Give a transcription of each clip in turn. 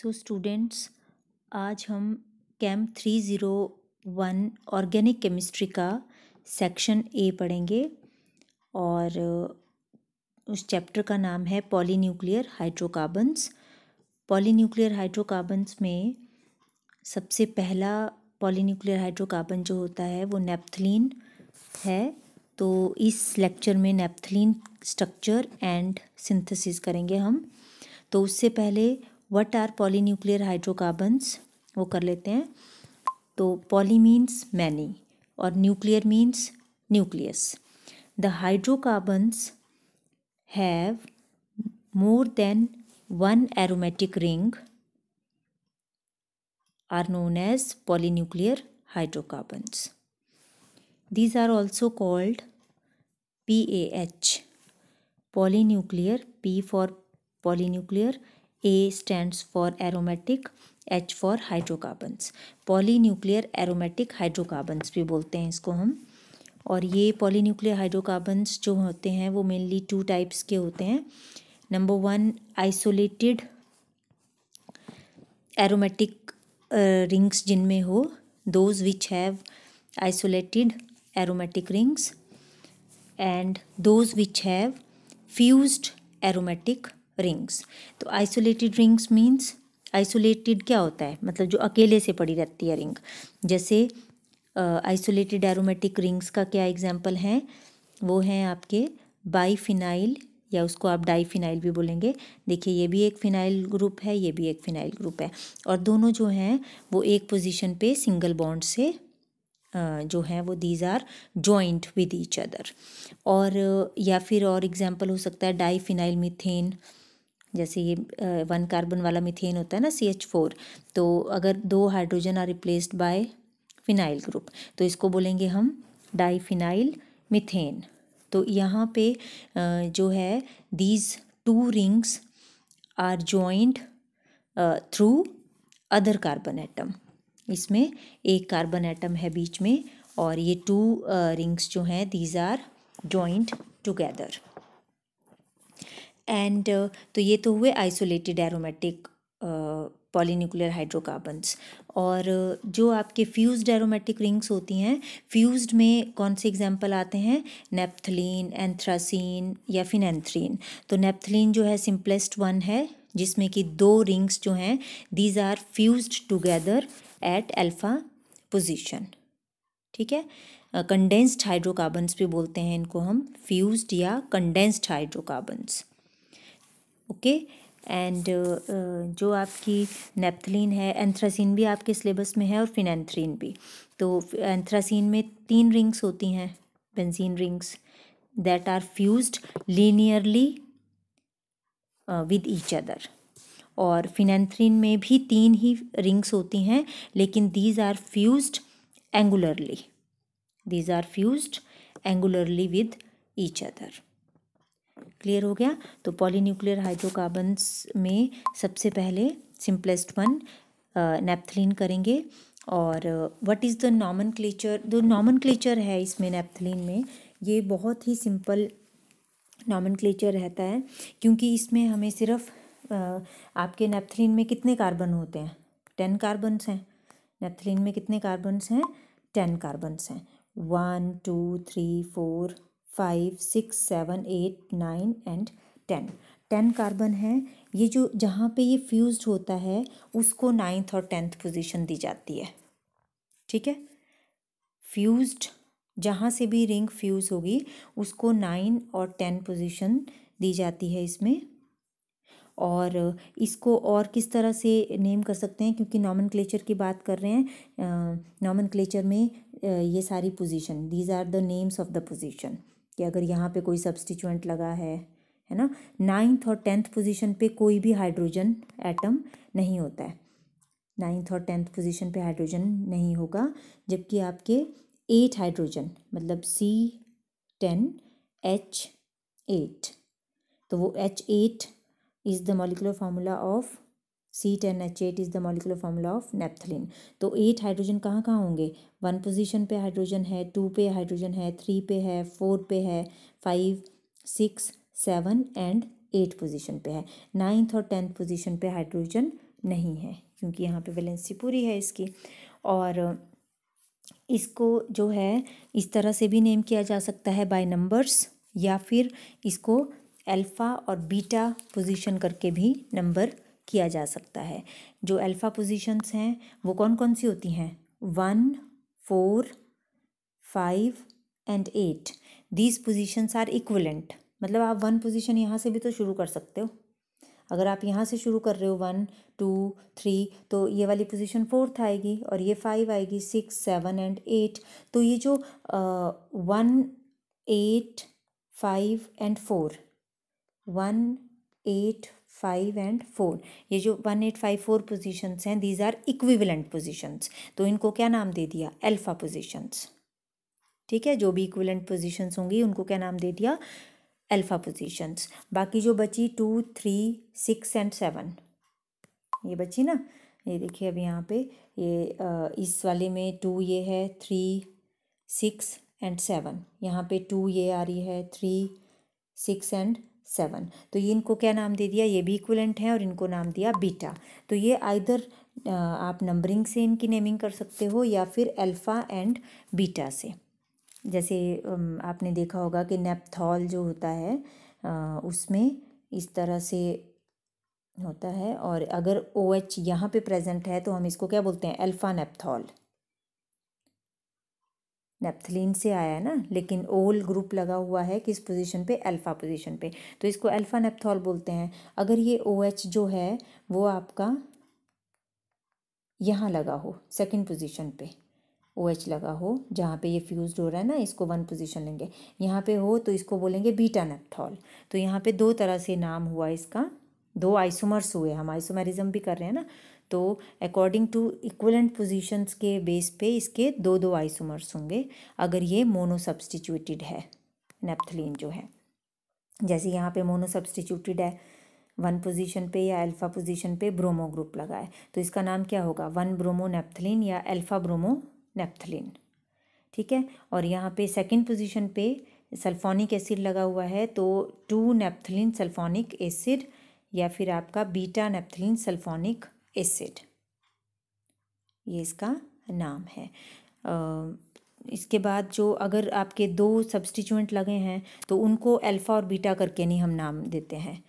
सो students आज हम camp three zero one organic chemistry का सेक्शन ए पढ़ेंगे और उस चैप्टर का नाम है पॉलीन्यूक्लियर हाइड्रोकार्बन्स पॉलीन्यूक्लियर हाइड्रोकार्बन्स में सबसे पहला पॉलीन्यूक्लियर हाइड्रोकार्बन जो होता है वो नेप्थलीन है तो इस लेक्चर में नेप्थलीन स्ट्रक्चर एंड सिंथेसिस करेंगे हम तो उससे पहले what are poly nuclear hydrocarbons वो कर लेते हैं तो पॉली मीन्स मैनी और nuclear means nucleus the hydrocarbons have more than one aromatic ring are known as poly nuclear hydrocarbons these are also called P A H poly nuclear P for poly nuclear A stands for aromatic H for hydrocarbons nuclear aromatic hydrocarbons भी बोलते हैं इसको हम और ये poly nuclear hydrocarbons जो होते हैं वो मेनली टू टाइप्स के होते हैं number one isolated aromatic rings जिनमें हो those which have isolated aromatic rings and those which have fused aromatic rings तो आइसोलेटेड रिंग्स मीन्स आइसोलेटेड क्या होता है मतलब जो अकेले से पड़ी रहती है रिंग जैसे आइसोलेटेड एरोमेटिक रिंग्स का क्या एग्जाम्पल हैं वो हैं आपके बाईफिनाइल या उसको आप डाईफिनाइल भी बोलेंगे देखिए ये भी एक फिनाइल ग्रुप है ये भी एक फिनाइल ग्रुप है और दोनों जो हैं वो एक पोजीशन पे सिंगल बॉन्ड से जो हैं वो these are joint with each other और या फिर और एग्जांपल हो सकता है डाईफिनाइल मिथेन जैसे ये वन कार्बन वाला मिथेन होता है ना सी एच फोर तो अगर दो hydrogen are replaced by phenyl group तो इसको बोलेंगे हम डाईफिनाइल मिथेन तो यहाँ पे जो है these two rings are joint through other carbon atom इसमें एक कार्बन एटम है बीच में और ये टू रिंग्स जो हैं these are joint together and uh, तो ये तो हुए आइसोलेटेड एरोमेटिक पॉलीन्यूक्लियर हाइड्रोकार्बन्स और uh, जो आपके फ्यूज्ड एरोमेटिक रिंग्स होती हैं फ्यूज्ड में कौन से एग्जांपल आते हैं नेप्थलीन एंथ्रासीन या फिर एंथ्रीन तो नेपथलिन जो है सिंपलेस्ट वन है जिसमें कि दो रिंग्स जो हैं these are fused together at alpha position ठीक है कंडेंस्ड uh, हाइड्रोकार्बन्स भी बोलते हैं इनको हम फ्यूज्ड या condensed hydrocarbons okay and uh, जो आपकी नेपथलीन है एंथ्रासिन भी आपके सिलेबस में है और फिनैंथ्रीन भी तो एंथ्रासिन में तीन रिंग्स होती हैं benzene rings that are fused linearly with each other और फिनैंथ्रीन में भी तीन ही रिंग्स होती हैं लेकिन these are fused angularly these are fused angularly with each other clear हो गया तो पॉलीन्यूक्लियर हाइड्रोकार्बन्स में सबसे पहले सिंपलेस्ट वन नेप्थलीन करेंगे और what is the nomenclature जो नॉमन क्लेचर है इसमें नेपथलिन में ये बहुत ही सिंपल नॉमन क्लेचर रहता है क्योंकि इसमें हमें सिर्फ आपके नेपथलीन में कितने कार्बन होते हैं टेन कार्बन्स हैं नेप्थलीन में कितने कार्बनस हैं टेन कार्बन्स हैं one two three four five six seven eight nine and ten ten carbon है ये जो जहाँ पे ये फ्यूज्ड होता है उसको नाइन्थ और टेंथ पोजीशन दी जाती है ठीक है फ्यूज्ड जहाँ से भी रिंग फ्यूज़ होगी उसको नाइन और टेन पोजीशन दी जाती है इसमें और इसको और किस तरह से नेम कर सकते हैं क्योंकि नॉमन की बात कर रहे हैं नॉमन में ये सारी position these are the names of the position कि अगर यहाँ पे कोई सब्सटीचुएंट लगा है है ना नाइन्थ और टेंथ पोजीशन पे कोई भी हाइड्रोजन एटम नहीं होता है नाइन्थ और टेंथ पोजीशन पे हाइड्रोजन नहीं होगा जबकि आपके एट हाइड्रोजन मतलब सी टेन एच एट तो वो H eight is the molecular formula of C ten H eight is the molecular formula of naphthalene तो एट हाइड्रोजन कहाँ कहाँ होंगे वन पोजीशन पे हाइड्रोजन है टू पे हाइड्रोजन है थ्री पे है फोर पे है five six seven and eight position पे है नाइन्थ और टेंथ पोजीशन पे हाइड्रोजन नहीं है क्योंकि यहाँ पे वैलेंसी पूरी है इसकी और इसको जो है इस तरह से भी नेम किया जा सकता है बाय नंबर्स या फिर इसको अल्फ़ा और बीटा पोजीशन करके भी नंबर किया जा सकता है जो अल्फ़ा पोजीशंस हैं वो कौन कौन सी होती हैं one four five and eight these positions are equivalent मतलब आप वन पोजीशन यहाँ से भी तो शुरू कर सकते हो अगर आप यहाँ से शुरू कर रहे हो वन टू थ्री तो ये वाली पोजीशन फोर्थ आएगी और ये फाइव आएगी सिक्स सेवन एंड एट तो ये जो one eight five and four one eight five and four ये जो one eight five four positions हैं दीज आर इक्विवेलेंट पोजिशंस तो इनको क्या नाम दे दिया एल्फ़ा पोजिशंस ठीक है जो भी इक्विवेलेंट पोजिशंस होंगी उनको क्या नाम दे दिया एल्फ़ा पोजिशंस बाकी जो बची two three six and seven ये बची ना ये देखिए अब यहाँ पे ये इस वाले में टू ये है थ्री सिक्स एंड सेवन यहाँ पे टू ये आ रही है थ्री सिक्स एंड सेवन तो ये इनको क्या नाम दे दिया ये भी इक्वलेंट है और इनको नाम दिया बीटा तो ये आइधर आप नंबरिंग से इनकी नेमिंग कर सकते हो या फिर अल्फ़ा एंड बीटा से जैसे आपने देखा होगा कि नेपथॉल जो होता है उसमें इस तरह से होता है और अगर ओ एच यहाँ पर प्रेजेंट है तो हम इसको क्या बोलते हैं अल्फ़ा नेपथॉल नेप्थलीन से आया है ना लेकिन ओल ग्रुप लगा हुआ है किस पोजीशन पे अल्फ़ा पोजीशन पे तो इसको अल्फ़ा नेप्थॉल बोलते हैं अगर ये ओ OH एच जो है वो आपका यहाँ लगा हो सेकंड पोजीशन पे ओ OH लगा हो जहाँ पे ये फ्यूज हो रहा है ना इसको वन पोजीशन लेंगे यहाँ पे हो तो इसको बोलेंगे बीटा नेप्थॉल तो यहाँ पे दो तरह से नाम हुआ इसका दो आइसोमर्स हुए हम आइसोमेरिज्म भी कर रहे हैं ना तो अकॉर्डिंग टू इक्वलेंट पोजीशंस के बेस पे इसके दो दो आइसोमर्स होंगे अगर ये मोनो सब्सटीट्यूटेड है नेपथलिन जो है जैसे यहाँ पे मोनो सब्सटीट्यूटेड है वन पोजीशन पे या अल्फ़ा पोजीशन पे ब्रोमो ग्रुप लगा है तो इसका नाम क्या होगा वन ब्रोमो नेप्थलीन या अल्फ़ा ब्रोमो नेप्थलीन ठीक है और यहाँ पे सेकंड पोजीशन पे सल्फोनिक एसिड लगा हुआ है तो टू नेपथलिन सल्फोनिक एसिड या फिर आपका बीटा नेपथलिन सल्फोनिक एसिड ये इसका नाम है इसके बाद जो अगर आपके दो सब्सटीचुएंट लगे हैं तो उनको अल्फ़ा और बीटा करके नहीं हम नाम देते हैं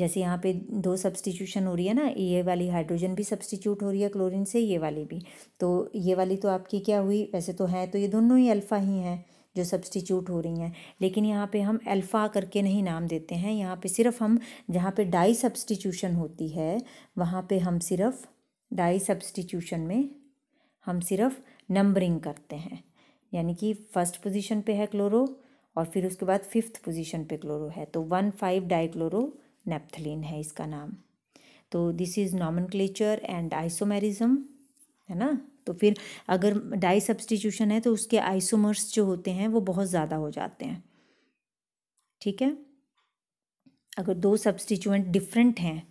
जैसे यहाँ पे दो सब्सटीट्यूशन हो रही है ना ये वाली हाइड्रोजन भी सब्सटीट्यूट हो रही है क्लोरीन से ये वाली भी तो ये वाली तो आपकी क्या हुई वैसे तो हैं तो ये दोनों ही अल्फ़ा ही हैं जो सब्सटीट्यूट हो रही हैं लेकिन यहाँ पे हम अल्फ़ा करके नहीं नाम देते हैं यहाँ पे सिर्फ हम जहाँ पे डाई सब्सटीट्यूशन होती है वहाँ पे हम सिर्फ डाई सब्सटीट्यूशन में हम सिर्फ नंबरिंग करते हैं यानी कि फर्स्ट पोजीशन पे है क्लोरो और फिर उसके बाद फिफ्थ पोजीशन पे क्लोरो है तो वन फाइव क्लोरो नेप्थलिन है इसका नाम तो दिस इज़ नॉमन एंड आइसोमेरिज्म है ना तो फिर अगर डाई सब्सटीट्यूशन है तो उसके आइसोमर्स जो होते हैं वो बहुत ज़्यादा हो जाते हैं ठीक है अगर दो सब्सटीट्यूएंट डिफरेंट हैं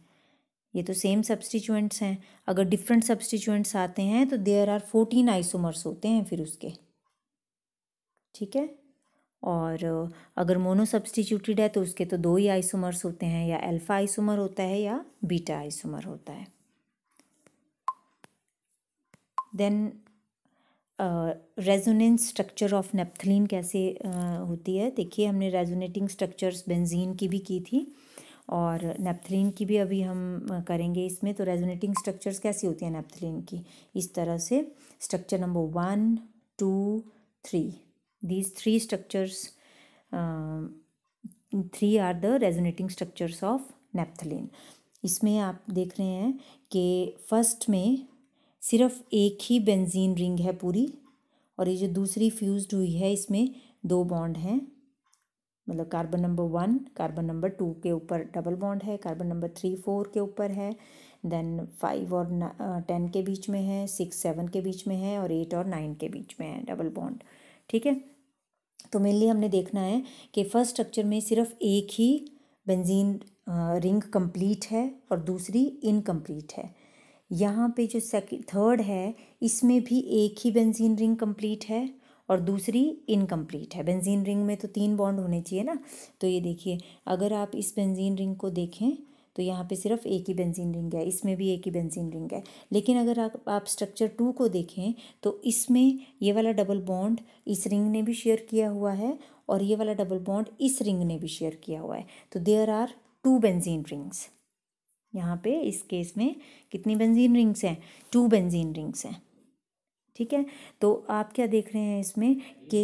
ये तो सेम सब्सटीट्यूएंट्स हैं अगर डिफरेंट सब्सटीट्यूएंट्स आते हैं तो देयर आर फोर्टीन आइसोमर्स होते हैं फिर उसके ठीक है और अगर मोनो सब्सटीट्यूटेड है तो उसके तो दो ही आइसोमर्स होते हैं या अल्फ़ा आइसोमर होता है या बीटा आइसोमर होता है then resonance structure of naphthalene कैसे uh, होती है देखिए हमने रेजोनेटिंग स्ट्रक्चर्स बेंजीन की भी की थी और नेप्थलीन की भी अभी हम uh, करेंगे इसमें तो रेजोनेटिंग स्ट्रक्चर्स कैसी होती हैं नेप्थलीन की इस तरह से structure number one two three these three structures three are the resonating structures of naphthalene इसमें आप देख रहे हैं कि फर्स्ट में सिर्फ एक ही बेंजीन रिंग है पूरी और ये जो दूसरी फ्यूज़ हुई है इसमें दो बॉन्ड हैं मतलब carbon number one carbon number two के ऊपर डबल बॉन्ड है कार्बन नंबर थ्री फोर के ऊपर है देन फाइव और टेन के बीच में है सिक्स सेवन के बीच में है और एट और नाइन के बीच में है डबल बॉन्ड ठीक है तो मेनली हमने देखना है कि फर्स्ट स्ट्रक्चर में सिर्फ एक ही बेंजीन रिंग कंप्लीट है और दूसरी इनकम्प्लीट है यहाँ पे जो सेक थर्ड है इसमें भी एक ही बेंजीन रिंग कंप्लीट है और दूसरी इनकम्प्लीट है बेंजीन रिंग में तो तीन बॉन्ड होने चाहिए ना तो ये देखिए अगर आप इस बेंजीन रिंग को देखें तो यहाँ पे सिर्फ एक ही बेंजीन रिंग है इसमें भी एक ही बेंजीन रिंग है लेकिन अगर आप आप स्ट्रक्चर टू को देखें तो इसमें ये वाला डबल बॉन्ड इस रिंग ने भी शेयर किया हुआ है और ये वाला डबल बॉन्ड इस रिंग ने भी शेयर किया हुआ है तो there are two benzene rings यहाँ पे इस केस में कितनी बेंजीन रिंग्स हैं टू बेंजीन रिंग्स हैं ठीक है तो आप क्या देख रहे हैं इसमें कि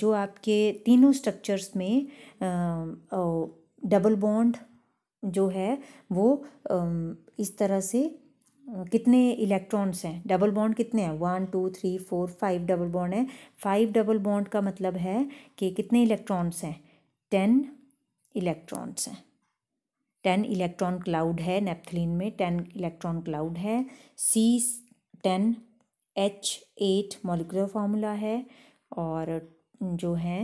जो आपके तीनों स्ट्रक्चर्स में डबल बॉन्ड जो है वो इस तरह से कितने इलेक्ट्रॉन्स हैं डबल बॉन्ड कितने हैं one two three four five double bond है फाइव डबल बॉन्ड का मतलब है कि कितने इलेक्ट्रॉन्स हैं टेन इलेक्ट्रॉन्स हैं टेन इलेक्ट्रॉन क्लाउड है नेप्थलिन में टेन इलेक्ट्रॉन क्लाउड है C ten H eight molecular formula है और जो है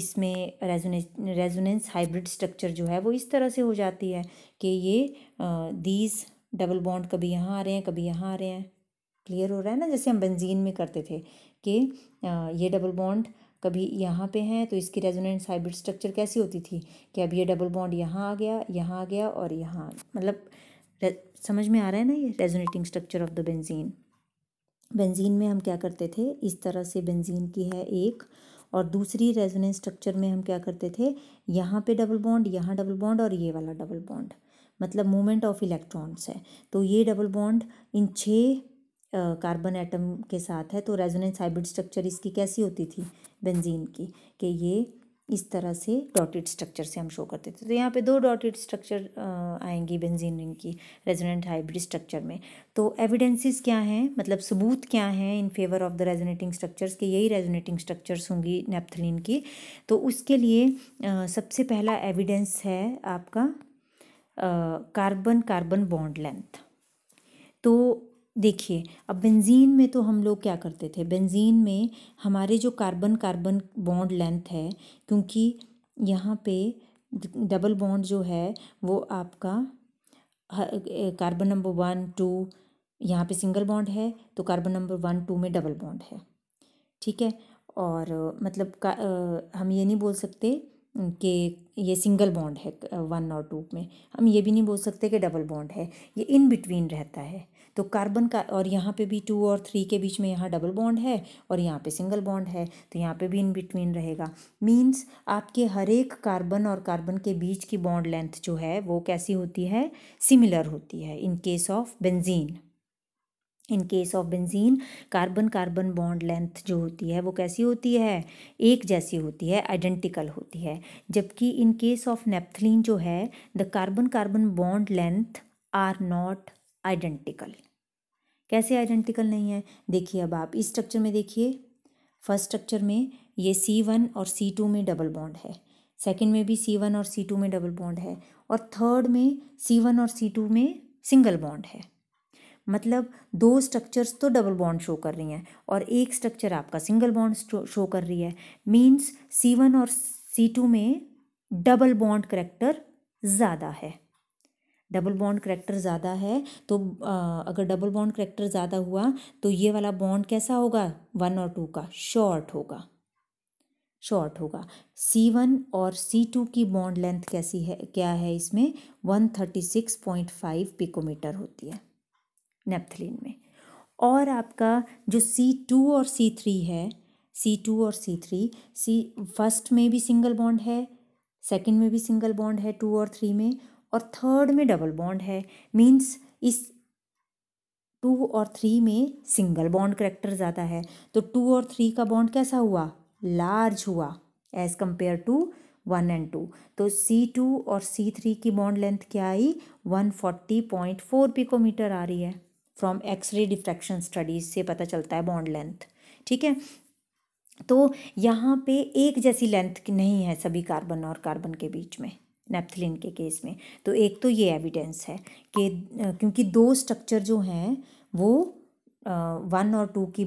इसमें रेजोनेस रेजोनेंस हाइब्रिड स्ट्रक्चर जो है वो इस तरह से हो जाती है कि ये दीज डबल बॉन्ड कभी यहाँ आ रहे हैं कभी यहाँ आ रहे हैं क्लियर हो रहा है ना जैसे हम बंजीन में करते थे कि ये डबल बॉन्ड कभी यहाँ पे हैं तो इसकी रेजोनेंस हाइब्रिड स्ट्रक्चर कैसी होती थी कि अब ये डबल बॉन्ड यहाँ आ गया यहाँ आ गया और यहाँ मतलब समझ में आ रहा है ना ये resonating structure of the benzene benzene में हम क्या करते थे इस तरह से बेंजीन की है एक और दूसरी रेजोनेंस स्ट्रक्चर में हम क्या करते थे यहाँ पे डबल बॉन्ड यहाँ डबल बॉन्ड और ये वाला डबल बॉन्ड मतलब मूवमेंट ऑफ इलेक्ट्रॉन्स है तो ये डबल बॉन्ड इन छः कार्बन एटम के साथ है तो रेजोनेंस हाइब्रिड स्ट्रक्चर इसकी कैसी होती थी बेंजीन की कि ये इस तरह से डॉटेड स्ट्रक्चर से हम शो करते थे तो यहाँ पे दो डॉटेड स्ट्रक्चर आएंगी बेंजीन रिंग की रेजोनेंट हाइब्रिड स्ट्रक्चर में तो एविडेंसेस क्या हैं मतलब सबूत क्या हैं in favour of the resonating structures के यही रेजोनेटिंग स्ट्रक्चर्स होंगी नेपथलिन की तो उसके लिए आ, सबसे पहला एविडेंस है आपका कार्बन कार्बन बॉन्ड लेंथ तो देखिए अब बेंज़ीन में तो हम लोग क्या करते थे बेंज़ीन में हमारे जो कार्बन कार्बन बॉन्ड लेंथ है क्योंकि यहाँ पे डबल बॉन्ड जो है वो आपका कार्बन नंबर वन टू यहाँ पे सिंगल बॉन्ड है तो कार्बन नंबर वन टू में डबल बॉन्ड है ठीक है और मतलब का, आ, हम ये नहीं बोल सकते कि ये सिंगल बॉन्ड है वन और टू में हम ये भी नहीं बोल सकते कि डबल बॉन्ड है ये इन बिटवीन रहता है तो कार्बन का और यहाँ पे भी टू और थ्री के बीच में यहाँ डबल बॉन्ड है और यहाँ पे सिंगल बॉन्ड है तो यहाँ पे भी इन बिटवीन रहेगा मीन्स आपके हर एक कार्बन और कार्बन के बीच की बॉन्ड लेंथ जो है वो कैसी होती है सिमिलर होती है in case of benzene in case of benzene carbon carbon bond length जो होती है वो कैसी होती है एक जैसी होती है आइडेंटिकल होती है जबकि इन केस ऑफ नेपथलिन जो है the carbon carbon bond length are not identical कैसे आइडेंटिकल नहीं है देखिए अब आप इस स्ट्रक्चर में देखिए फर्स्ट स्ट्रक्चर में ये सी वन और सी टू में डबल बॉन्ड है सेकेंड में भी सी वन और सी टू में डबल बॉन्ड है और थर्ड में सी वन और सी टू में सिंगल बॉन्ड है मतलब दो स्ट्रक्चर्स तो डबल बॉन्ड शो कर रही हैं और एक स्ट्रक्चर आपका सिंगल बॉन्ड शो कर रही है मीन्स सी वन और सी टू में डबल बॉन्ड करेक्टर ज़्यादा है डबल बॉन्ड करेक्टर ज़्यादा है तो आ, अगर डबल बॉन्ड करेक्टर ज़्यादा हुआ तो ये वाला बॉन्ड कैसा होगा वन और टू का शॉर्ट होगा शॉर्ट होगा सी वन और सी टू की बॉन्ड लेंथ कैसी है क्या है इसमें one thirty six point five picometer होती है नेपथलिन में और आपका जो सी टू और सी थ्री है सी टू और सी थ्री सी फर्स्ट में भी सिंगल बॉन्ड है सेकंड में भी सिंगल बॉन्ड है टू और थ्री में और थर्ड में डबल बॉन्ड है मीन्स इस टू और थ्री में सिंगल बॉन्ड करेक्टर ज़्यादा है तो टू और थ्री का बॉन्ड कैसा हुआ लार्ज हुआ as compare to one and two तो सी टू और सी थ्री की बॉन्ड लेंथ क्या आई one forty point four picometer आ रही है फ्रॉम एक्सरे डिफ्रैक्शन स्टडीज से पता चलता है बॉन्ड लेंथ ठीक है तो यहाँ पे एक जैसी लेंथ नहीं है सभी कार्बन और कार्बन के बीच में नेपथलिन के केस में तो एक तो ये एविडेंस है कि क्योंकि दो स्ट्रक्चर जो हैं वो वन और टू की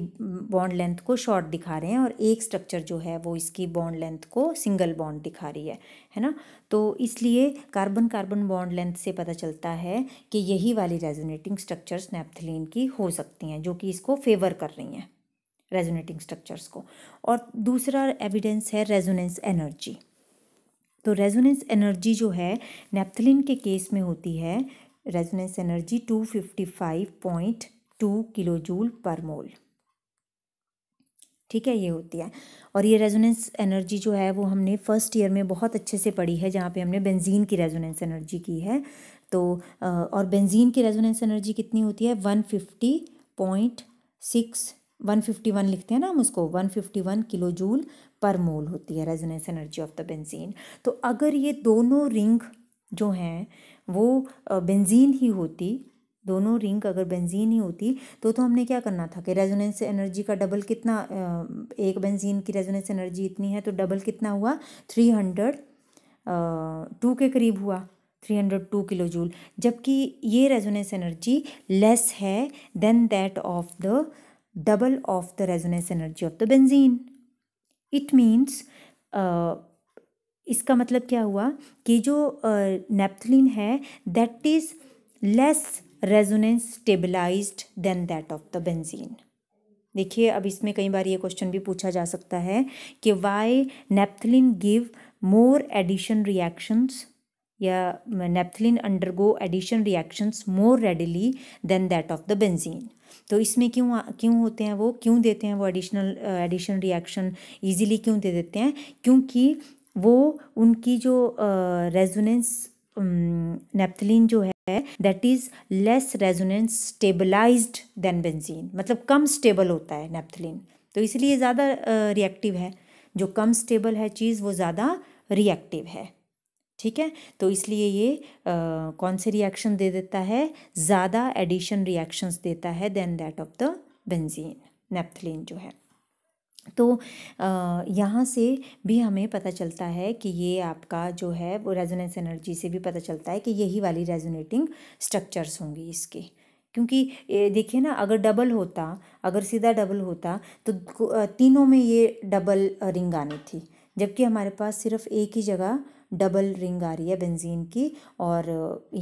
बॉन्ड लेंथ को शॉर्ट दिखा रहे हैं और एक स्ट्रक्चर जो है वो इसकी बॉन्ड लेंथ को सिंगल बॉन्ड दिखा रही है है ना तो इसलिए कार्बन कार्बन बॉन्ड लेंथ से पता चलता है कि यही वाली रेजोनेटिंग स्ट्रक्चर्स नेपथलिन की हो सकती हैं जो कि इसको फेवर कर रही हैं रेजोनेटिंग स्ट्रक्चर्स को और दूसरा एविडेंस है रेजोनेंस एनर्जी तो रेजोनेंस एनर्जी जो है नेपथलिन के केस में होती है resonance energy two fifty five point two kilo joule per mole ठीक है ये होती है और ये रेजोनेंस एनर्जी जो है वो हमने फर्स्ट ईयर में बहुत अच्छे से पढ़ी है जहाँ पे हमने बेंजीन की रेजोनेंस एनर्जी की है तो और बेंजीन की रेजोनेंस एनर्जी कितनी होती है one fifty point six one fifty one लिखते हैं ना हम उसको one fifty one kilo joule per mole होती है resonance energy of the benzene तो अगर ये दोनों रिंग जो हैं वो बेंजीन ही होती दोनों रिंग अगर बेंजीन ही होती तो तो हमने क्या करना था कि रेजोनेंस एनर्जी का डबल कितना एक बेंजीन की रेजोनेंस एनर्जी इतनी है तो डबल कितना हुआ थ्री हंड्रेड टू के करीब हुआ three hundred two kilo joule जबकि ये रेजोनेंस एनर्जी लेस है than that of the double of the resonance energy of the benzene it means इसका मतलब क्या हुआ कि जो नेप्थलिन है that is less resonance stabilised than that of the benzene देखिए अब इसमें कई बार ये क्वेश्चन भी पूछा जा सकता है कि why naphthalene give more addition reactions या under undergo addition reactions more readily than that of the benzene तो इसमें क्यों क्यों होते हैं वो क्यों देते हैं वो एडिशनल एडिशन रिएक्शन ईजिली क्यों दे देते हैं क्योंकि वो उनकी जो रेजोनेंस uh, um, नेप्थलिन जो है that is less resonance stabilised than benzene मतलब कम स्टेबल होता है नेपथलिन तो इसलिए ज़्यादा रिएक्टिव uh, है जो कम स्टेबल है चीज़ वो ज़्यादा रिएक्टिव है ठीक है तो इसलिए ये आ, कौन से रिएक्शन दे देता है ज़्यादा एडिशन रिएक्शंस देता है than that of the benzene naphthalene जो है तो यहाँ से भी हमें पता चलता है कि ये आपका जो है वो रेजोनेंस एनर्जी से भी पता चलता है कि यही वाली रेजोनेटिंग स्ट्रक्चर्स होंगी इसके क्योंकि देखिए ना अगर डबल होता अगर सीधा डबल होता तो तीनों में ये डबल रिंग आनी थी जबकि हमारे पास सिर्फ एक ही जगह डबल रिंग आ रही है बेंजीन की और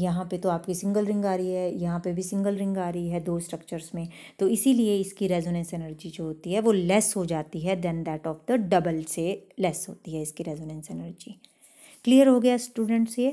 यहाँ पे तो आपकी सिंगल रिंग आ रही है यहाँ पे भी सिंगल रिंग आ रही है दो स्ट्रक्चर्स में तो इसीलिए इसकी रेजोनेंस एनर्जी जो होती है वो लेस हो जाती है than that of the double से लेस होती है इसकी रेजोनेंस एनर्जी क्लियर हो गया स्टूडेंट्स ये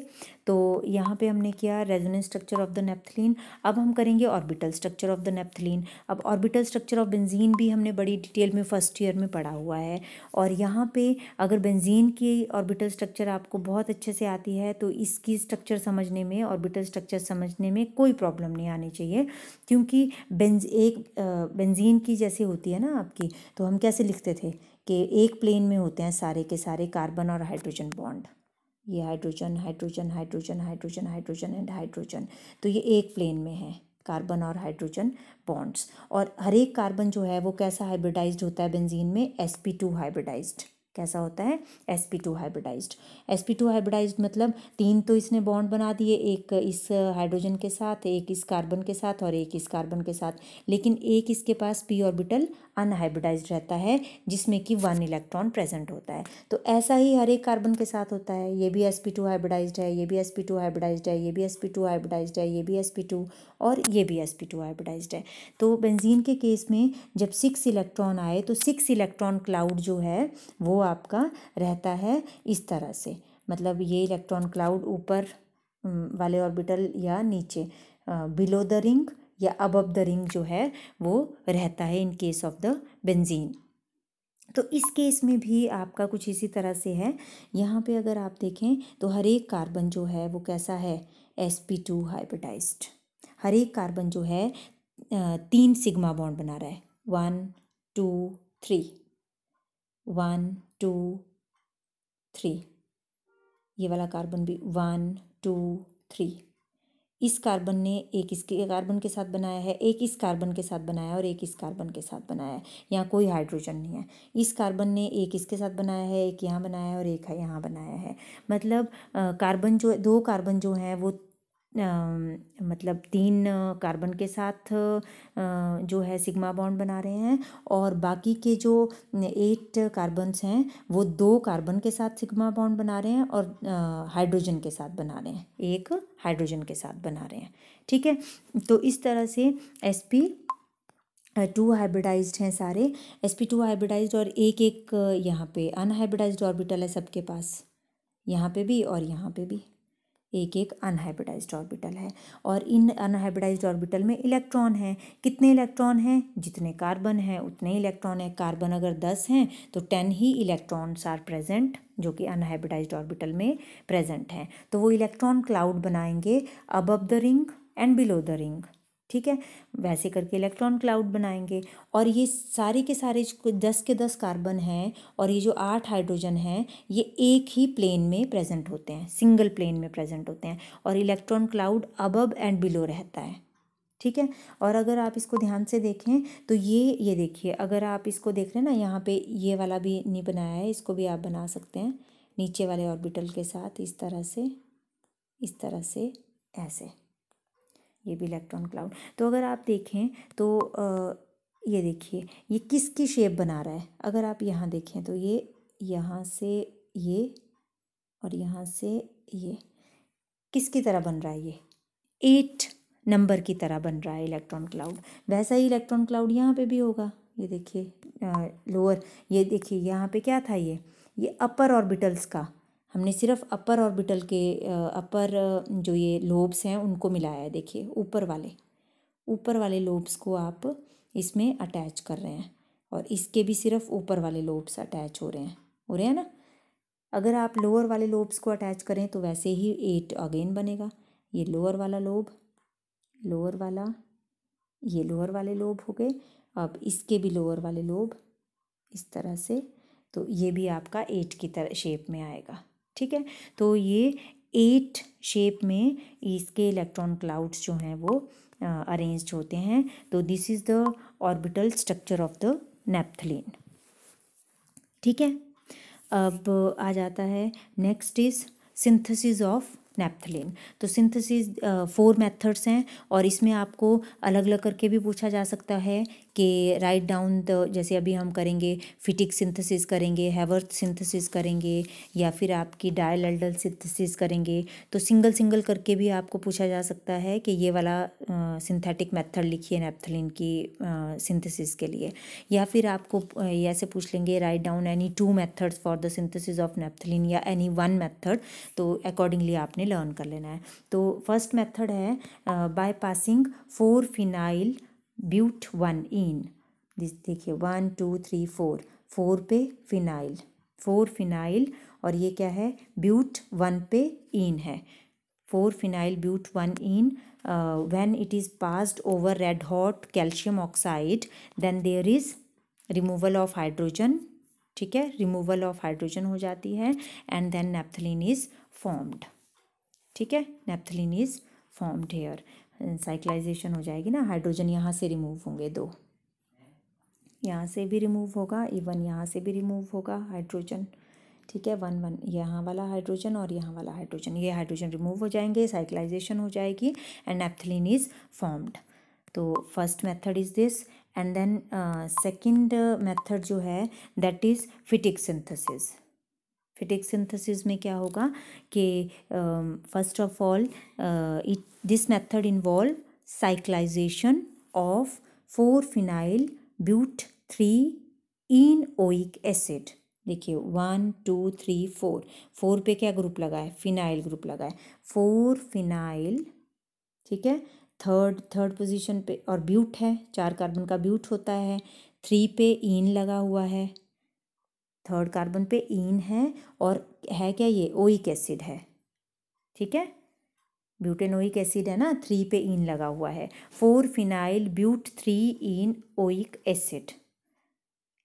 तो यहाँ पे हमने किया resonance structure of the naphthalene अब हम करेंगे orbital structure of the naphthalene अब ऑर्बिटल स्ट्रक्चर ऑफ बेंजीन भी हमने बड़ी डिटेल में फर्स्ट ईयर में पढ़ा हुआ है और यहाँ पे अगर बेंजीन की ऑर्बिटल स्ट्रक्चर आपको बहुत अच्छे से आती है तो इसकी स्ट्रक्चर समझने में ऑर्बिटल स्ट्रक्चर समझने में कोई प्रॉब्लम नहीं आनी चाहिए क्योंकि बेंज एक बेंजीन की जैसे होती है ना आपकी तो हम कैसे लिखते थे कि एक प्लेन में होते हैं सारे के सारे कार्बन और हाइड्रोजन बॉन्ड ये hydrogen hydrogen hydrogen hydrogen hydrogen and hydrogen तो ये एक प्लेन में है कार्बन और हाइड्रोजन बॉन्ड्स और हर एक कार्बन जो है वो कैसा हाइब्रिडाइज्ड होता है बेंजीन में एस पी टू हाइब्रिडाइज्ड कैसा होता है S P two hybridised S P two hybridised मतलब तीन तो इसने बॉन्ड बना दिए एक इस हाइड्रोजन के साथ एक इस कार्बन के साथ और एक इस कार्बन के साथ लेकिन एक इसके पास पी ऑर्बिटल अनहाइब्रिडाइज रहता है जिसमें कि वन इलेक्ट्रॉन प्रेजेंट होता है तो ऐसा ही हर एक कार्बन के साथ होता है ये भी एस पी टू हाइब्रिडाइज है ये भी एस पी टू हाइब्रिडाइज है ये भी एस पी टू हाइब्रिडाइज है ये भी एस पी टू और ये भी एस पी टू हाइब्रिडाइज है तो बेंजीन के केस में जब सिक्स इलेक्ट्रॉन आए तो सिक्स इलेक्ट्रॉन क्लाउड जो है वो आपका रहता है इस तरह से मतलब ये इलेक्ट्रॉन क्लाउड ऊपर वाले ऑर्बिटल या नीचे बिलो द रिंग या अबब द रिंग जो है वो रहता है in case of the benzene तो इस केस में भी आपका कुछ इसी तरह से है यहाँ पे अगर आप देखें तो हर एक कार्बन जो है वो कैसा है एस पी टू हाइब्रिडाइज्ड हर एक कार्बन जो है तीन सिग्मा बॉन्ड बना रहा है one two three one two three ये वाला कार्बन भी वन टू थ्री इस कार्बन ने एक इसके कार्बन के साथ बनाया है एक इस कार्बन के साथ बनाया है और एक इस कार्बन के साथ बनाया है यहाँ कोई हाइड्रोजन नहीं है इस कार्बन ने एक इसके साथ बनाया है एक यहाँ बनाया है और एक यहाँ बनाया है मतलब कार्बन जो दो कार्बन जो हैं वो मतलब तीन कार्बन के साथ जो है सिग्मा बॉन्ड बना रहे हैं और बाकी के जो एट कार्बन्स हैं वो दो कार्बन के साथ सिग्मा बॉन्ड बना रहे हैं और हाइड्रोजन के साथ बना रहे हैं एक हाइड्रोजन के साथ बना रहे हैं ठीक है तो इस तरह से एस पी टू हाइब्रिडाइज हैं सारे एस पी टू हाइब्रिडाइज और एक एक यहाँ पे अनहाइब्रिडाइज ऑर्बिटल है सबके पास यहाँ पे भी और यहाँ पे भी एक एक अनहाइब्रिडाइज्ड ऑर्बिटल है और इन अनहाइब्रिडाइज्ड ऑर्बिटल में इलेक्ट्रॉन हैं कितने इलेक्ट्रॉन हैं जितने कार्बन हैं उतने इलेक्ट्रॉन हैं कार्बन अगर दस हैं तो टेन ही इलेक्ट्रॉन्स आर प्रेजेंट जो कि अनहाइब्रिडाइज्ड ऑर्बिटल में प्रेजेंट हैं तो वो इलेक्ट्रॉन क्लाउड बनाएंगे above the ring and below the ring ठीक है वैसे करके इलेक्ट्रॉन क्लाउड बनाएंगे और ये सारे के सारे दस के दस कार्बन हैं और ये जो आठ हाइड्रोजन हैं ये एक ही प्लेन में प्रेजेंट होते हैं सिंगल प्लेन में प्रेजेंट होते हैं और electron cloud above and below रहता है ठीक है और अगर आप इसको ध्यान से देखें तो ये ये देखिए अगर आप इसको देख रहे हैं ना यहाँ पे ये वाला भी नहीं बनाया है इसको भी आप बना सकते हैं नीचे वाले ऑर्बिटल के साथ इस तरह से इस तरह से ऐसे ये भी इलेक्ट्रॉन क्लाउड तो अगर आप देखें तो आ, ये देखिए ये किसकी शेप बना रहा है अगर आप यहाँ देखें तो ये यहाँ से ये और यहाँ से ये किसकी तरह बन रहा है ये एट नंबर की तरह बन रहा है इलेक्ट्रॉन क्लाउड वैसा ही इलेक्ट्रॉन क्लाउड यहाँ पे भी होगा ये देखिए लोअर ये देखिए यहाँ पे क्या था ये ये अपर ऑर्बिटल्स का हमने सिर्फ अपर ऑर्बिटल के अपर जो ये लोब्स हैं उनको मिलाया है देखिए ऊपर वाले ऊपर वाले लोब्स को आप इसमें अटैच कर रहे हैं और इसके भी सिर्फ ऊपर वाले लोब्स अटैच हो रहे हैं हो रहे हैं ना अगर आप लोअर वाले लोब्स को अटैच करें तो वैसे ही एट अगेन बनेगा ये लोअर वाला लोब लोअर वाला ये लोअर वाले लोब हो गए अब इसके भी लोअर वाले लोब इस तरह से तो ये भी आपका एट की तरह शेप में आएगा ठीक है तो ये एट शेप में इसके इलेक्ट्रॉन क्लाउड्स जो हैं वो अरेंज होते हैं तो this is the orbital structure of the naphthalene ठीक है अब आ जाता है next is synthesis of naphthalene तो सिंथेसिस फोर मेथड्स हैं और इसमें आपको अलग अलग करके भी पूछा जा सकता है कि राइट डाउन द जैसे अभी हम करेंगे फिटिक सिंथेसिस करेंगे हैवर्थ सिंथेसिस करेंगे या फिर आपकी डायल एल्डल सिंथेसिस करेंगे तो सिंगल सिंगल करके भी आपको पूछा जा सकता है कि ये वाला सिंथेटिक मेथड लिखिए नेपथलिन की सिंथेसिस के लिए या फिर आपको ऐसे पूछ लेंगे write down any two methods for the synthesis of naphthalene या एनी वन मेथड तो अकॉर्डिंगली आपने लर्न कर लेना है तो फर्स्ट मेथड है by passing four phenyl but one ene जिस देखिए one two three four four पे फिनाइल फोर फिनाइल और ये क्या है ब्यूट वन पे इन है four phenyl but one ene when it is passed over red hot calcium oxide then there is removal of hydrogen ठीक है removal of hydrogen हो जाती है and then naphthalene is formed ठीक है naphthalene is formed here cyclization हो जाएगी ना हाइड्रोजन यहाँ से रिमूव होंगे दो यहाँ से भी रिमूव होगा इवन यहाँ से भी रिमूव होगा हाइड्रोजन ठीक है वन वन यहाँ वाला हाइड्रोजन और यहाँ वाला हाइड्रोजन ये हाइड्रोजन रिमूव हो जाएंगे साइक्लाइजेशन हो जाएगी एंड एप्थलिन इज़ फॉर्म्ड तो first method is this and then second method जो है that is Fittig synthesis Fittig synthesis में क्या होगा कि first of all it this method involve cyclization of four phenyl but three ene oic acid देखिए one two three four four पे क्या group लगा है फिनाइल ग्रुप लगा है फोर फिनाइल ठीक है थर्ड थर्ड पोजीशन पे और ब्यूट है चार कार्बन का ब्यूट होता है थ्री पे इन लगा हुआ है थर्ड कार्बन पे ईन है और है क्या ये ओइक एसिड है ठीक है ब्यूटेनोइक एसिड है ना थ्री पे ईन लगा हुआ है four phenyl but three ene oic acid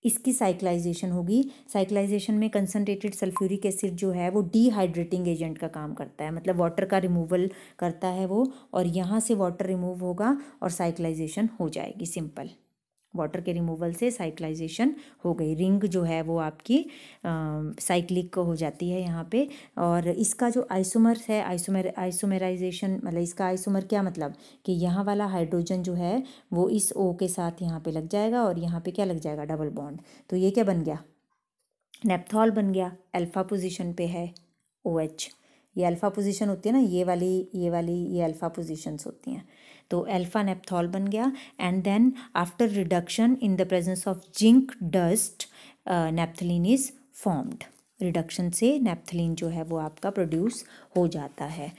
इसकी साइक्लाइजेशन होगी साइक्लाइजेशन में कंसनट्रेटेड सल्फ्यूरिक एसिड जो है वो डीहाइड्रेटिंग एजेंट का काम करता है मतलब वाटर का रिमूवल करता है वो और यहाँ से वाटर रिमूव होगा और साइक्लाइजेशन हो जाएगी सिंपल वाटर के रिमूवल से साइक्लाइजेशन हो गई रिंग जो है वो आपकी साइक्लिक हो जाती है यहाँ पे और इसका जो आइसोमर है आइसोमर आइसोमेराइजेशन मतलब इसका आइसोमर क्या मतलब कि यहाँ वाला हाइड्रोजन जो है वो इस ओ के साथ यहाँ पे लग जाएगा और यहाँ पे क्या लग जाएगा डबल बॉन्ड तो ये क्या बन गया नेपथॉल बन गया अल्फ़ा पोजिशन पे है ओ OH. एच ये अल्फ़ा पोजिशन होती है ना ये वाली ये वाली ये अल्फ़ा पोजिशंस होती हैं तो अल्फा नेपथॉल बन गया and then after reduction in the presence of zinc dust naphthalene is formed reduction से नेपथलिन जो है वो आपका प्रोड्यूस हो जाता है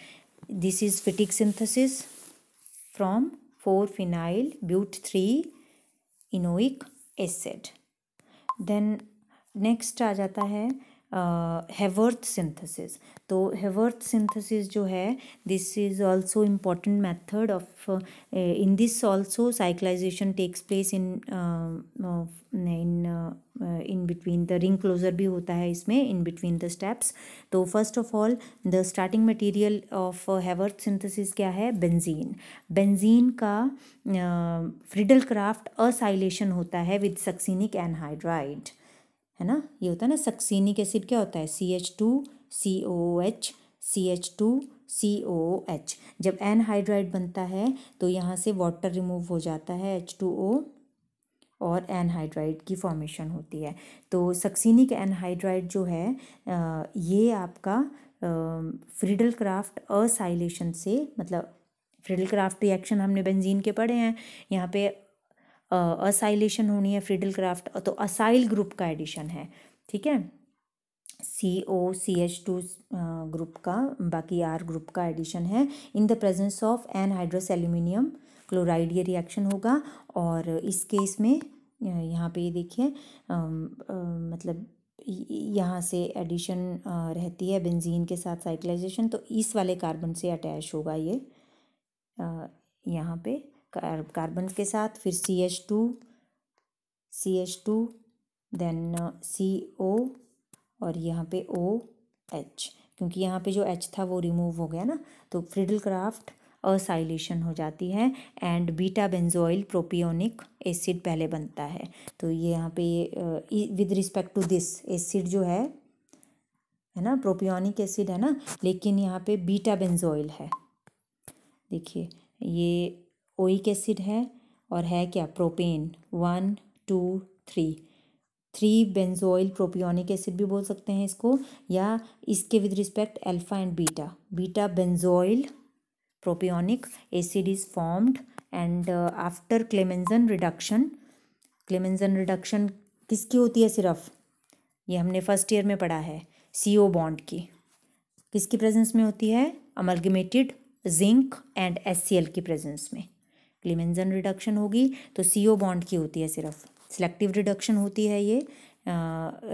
this is Fittig synthesis from four phenyl but three enoic acid then next आ जाता है हेवर्थ सिंथेसिस तो हैवर्थ सिंथेसिस जो है this is also important method of in this also cyclization takes place in in in between the ring closure भी होता है इसमें इन बिटवीन द स्टेप्स तो first of all the starting material of Haworth synthesis क्या है benzene benzene का Friedel Crafts acylation होता है विद सक्सीनिक एनहाइड्राइड है ना ये होता है ना सक्सीनिक एसिड क्या होता है C H two C O H C H two C O H जब एनहाइड्राइड बनता है तो यहाँ से वाटर रिमूव हो जाता है एच टू ओ और एनहाइड्राइड की फॉर्मेशन होती है तो सक्सीनिक एनहाइड्राइड जो है ये आपका फ्रिडल क्राफ्ट असाइलेशन से मतलब फ्रिडल क्राफ्ट रिएक्शन हमने बेंजीन के पढ़े हैं यहाँ पे असाइलेशन होनी है फ्रीडल क्राफ्ट तो असाइल ग्रुप का एडिशन है ठीक है C O C H two group का बाकी आर ग्रुप का एडिशन है in the presence of anhydrous aluminium chloride ये रिएक्शन होगा और इस केस में यहाँ पे ये देखिए मतलब यहाँ से एडिशन रहती है बेंजीन के साथ साइक्लाइजेशन तो इस वाले कार्बन से अटैच होगा ये यहाँ पे कार्बन के साथ फिर C H two C H two then C O और यहाँ पे ओ एच क्योंकि यहाँ पे जो एच था वो रिमूव हो गया ना तो फ्रिडल क्राफ्ट असाइलेशन हो जाती है and beta benzoyl propionic acid पहले बनता है तो ये यहाँ पे with respect to this acid जो है है ना प्रोपियोनिक एसिड है ना लेकिन यहाँ पे बीटा बेंजोइल है देखिए ये ओइक एसिड है और है क्या propane one two three three benzoyl propionic acid भी बोल सकते हैं इसको या इसके with respect alpha and beta beta benzoyl propionic acid is formed and uh, after Clemmensen reduction Clemmensen reduction किसकी होती है सिर्फ ये हमने फर्स्ट ईयर में पढ़ा है सी ओ बॉन्ड की किसकी प्रेजेंस में होती है amalgamated zinc and S C L की प्रेजेंस में क्लिमेंजन रिडक्शन होगी तो सी ओ बॉन्ड की होती है सिर्फ सिलेक्टिव रिडक्शन होती है ये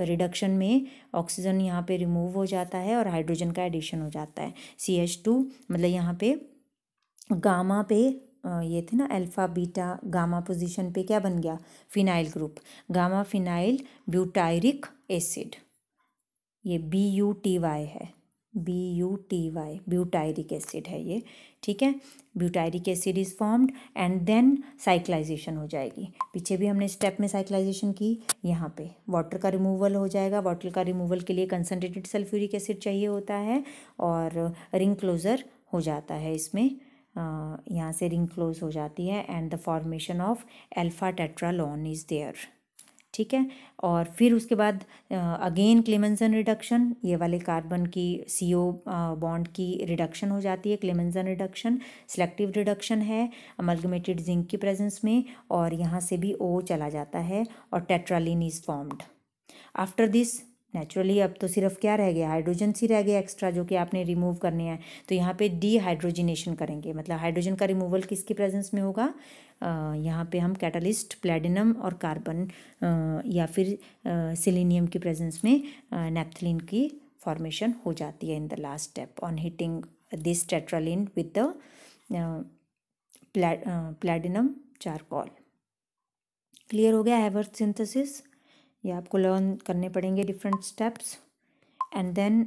रिडक्शन में ऑक्सीजन यहाँ पे रिमूव हो जाता है और हाइड्रोजन का एडिशन हो जाता है सी एच टू मतलब यहाँ पे गामा पे ये थे ना अल्फ़ा बीटा गामा पोजीशन पे क्या बन गया phenyl group gamma phenyl butyric acid ये बी यू टी वाई है B U T Y butyric acid है ये ठीक है butyric acid is formed and then cyclization हो जाएगी पीछे भी हमने स्टेप में साइक्लाइजेशन की यहाँ पे वाटर का रिमूवल हो जाएगा वाटर का रिमूवल के लिए कंसनट्रेटेड सल्फ्यूरिक एसिड चाहिए होता है और रिंग क्लोज़र हो जाता है इसमें यहाँ से रिंग क्लोज हो जाती है and the formation of alpha tetralone is there ठीक है और फिर उसके बाद अगेन क्लेमेंसन रिडक्शन ये वाले कार्बन की सी ओ बॉन्ड की रिडक्शन हो जाती है क्लेमेंसन रिडक्शन सिलेक्टिव रिडक्शन है अमलगमेटेड जिंक की प्रेजेंस में और यहाँ से भी ओ चला जाता है और tetralin is formed after this naturally अब तो सिर्फ क्या रह गया हाइड्रोजन ही रह गया एक्स्ट्रा जो कि आपने रिमूव करने हैं तो यहाँ पे डीहाइड्रोजिनेशन करेंगे मतलब हाइड्रोजन का रिमूवल किसकी प्रेजेंस में होगा यहाँ पे हम कैटलिस्ट प्लेटिनम और कार्बन या फिर सिलीनियम की प्रेजेंस में नेपथलिन की फॉर्मेशन हो जाती है in the last step on heating this tetralin with the platinum charcoal clear हो गया एवर्थ सिंथेसिस ये आपको लर्न करने पड़ेंगे डिफरेंट स्टेप्स एंड देन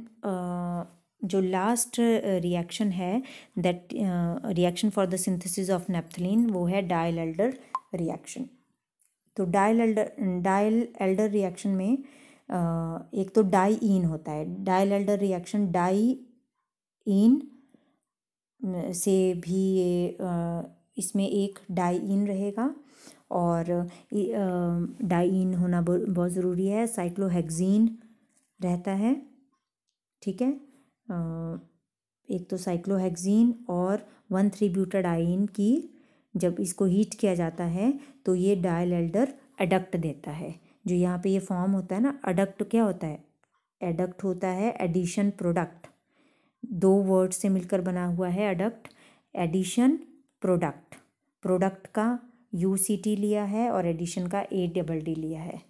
जो लास्ट रिएक्शन uh, है that reaction for the synthesis of naphthalene वो है डायल एल्डर रिएक्शन तो Diels Alder Diels Alder reaction में uh, एक तो डाई इन होता है Diels Alder reaction diene से भी ये uh, इसमें एक डाई इन रहेगा और डाई इन uh, होना बहुत ज़रूरी है साइक्लोहेक्जीन रहता है ठीक है एक तो साइक्लोहेक्जीन और वन थ्री ब्यूटाडाइन की जब इसको हीट किया जाता है तो ये डायल एल्डर एडक्ट देता है जो यहाँ पे ये फॉर्म होता है ना अडक्ट क्या होता है एडक्ट होता है एडिशन प्रोडक्ट दो वर्ड से मिलकर बना हुआ है अडक्ट एडिशन प्रोडक्ट प्रोडक्ट का यू सी टी लिया है और एडिशन का ए डबल डी लिया है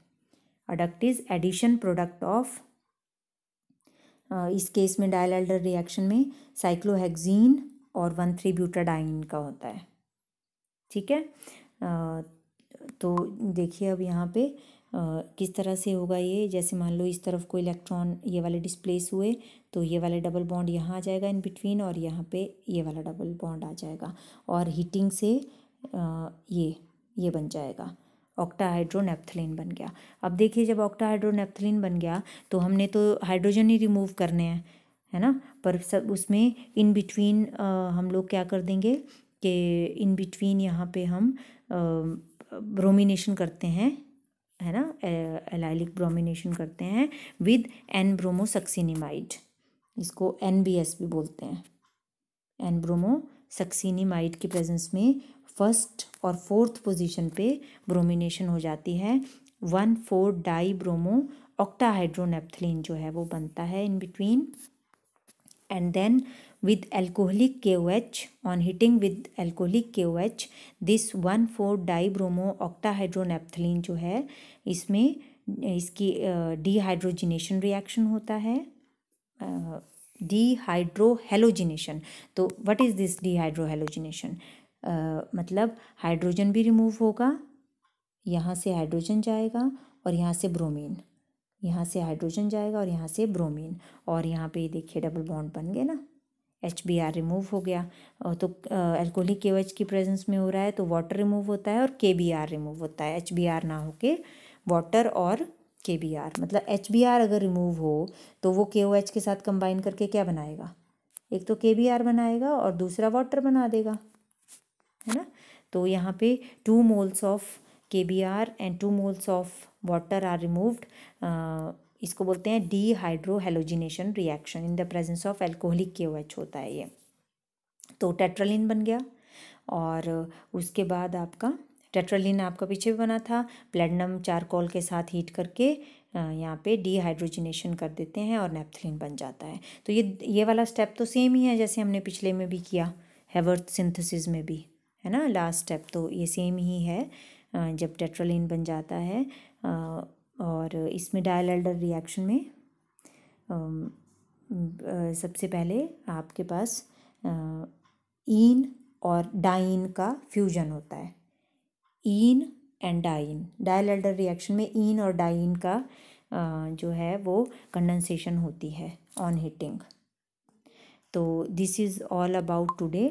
adduct is addition product of इस केस में डायल एल्डर रिएक्शन में साइक्लोहेक्जीन और वन थ्री ब्यूटाडाइन का होता है ठीक है तो देखिए अब यहाँ पे किस तरह से होगा ये जैसे मान लो इस तरफ कोई इलेक्ट्रॉन ये वाले डिस्प्लेस हुए तो ये वाले डबल बॉन्ड यहाँ आ जाएगा इन बिटवीन और यहाँ पे ये वाला डबल बॉन्ड आ जाएगा और हीटिंग से ये ये बन जाएगा ऑक्टाहाइड्रोनेप्थलिन बन गया अब देखिए जब ऑक्टाहाइड्रोनेप्थलिन बन गया तो हमने तो हाइड्रोजन ही रिमूव करने हैं है ना पर सब उसमें इन बिटवीन हम लोग क्या कर देंगे कि इन बिटवीन यहाँ पे हम ब्रोमिनेशन करते हैं है ना एलाइलिक ब्रोमिनेशन करते हैं विद एन ब्रोमोसक्सिनिमाइड इसको एन बी एस भी बोलते हैं एन ब्रोमोसक्सिनिमाइड के की प्रेजेंस में फर्स्ट और फोर्थ पोजीशन पे ब्रोमिनेशन हो जाती है one four di bromo octahydronaphthalene जो है वो बनता है in between and then with alcoholic K H on heating with alcoholic K O H this one four di bromo octahydronephthalene जो है इसमें इसकी डिहाइड्रोजिनेशन uh, रिएक्शन होता है डिहाइड्रोहेलोजिनेशन uh, तो what is this dehydrohalogenation ah, मतलब hydrogen भी remove होगा यहाँ से हाइड्रोजन जाएगा और यहाँ से ब्रोमीन यहाँ से हाइड्रोजन जाएगा और यहाँ से ब्रोमीन और यहाँ पे देखिए डबल बॉन्ड बन गए ना एच बी आर रिमूव हो गया तो एल्कोहलिक के एच की प्रेजेंस में हो रहा है तो वाटर रिमूव होता है और के बी आर रिमूव होता है एच बी आर ना होके वाटर और के बी आर मतलब एच बी आर अगर रिमूव हो तो वो के ओ एच के साथ कंबाइन करके क्या बनाएगा एक तो के बी आर बनाएगा और दूसरा वाटर बना देगा है ना तो यहाँ पे two moles of K B R and two moles of water are removed इसको बोलते हैं dehydrohalogenation reaction in the presence of alcoholic K H होता है ये तो टेट्रालिन बन गया और उसके बाद आपका टेट्रालिन आपका पीछे भी बना था प्लेटिनम चारकोल के साथ हीट करके uh, यहाँ पे डीहाइड्रोजिनेशन कर देते हैं और नेपथलिन बन जाता है तो ये ये वाला स्टेप तो सेम ही है जैसे हमने पिछले में भी किया हैवर्थ सिंथेसिस में भी है ना लास्ट स्टेप तो ये सेम ही है जब टेट्रोलिन बन जाता है और इसमें डायल एल्डर रिएक्शन में सबसे पहले आपके पास ईन और डाइन का फ्यूजन होता है ene and diene Diels Alder reaction में ईन और डाइन का जो है वो कंडेंसेशन होती है ऑन हीटिंग तो this is all about today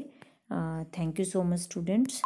Uh, thank you so much students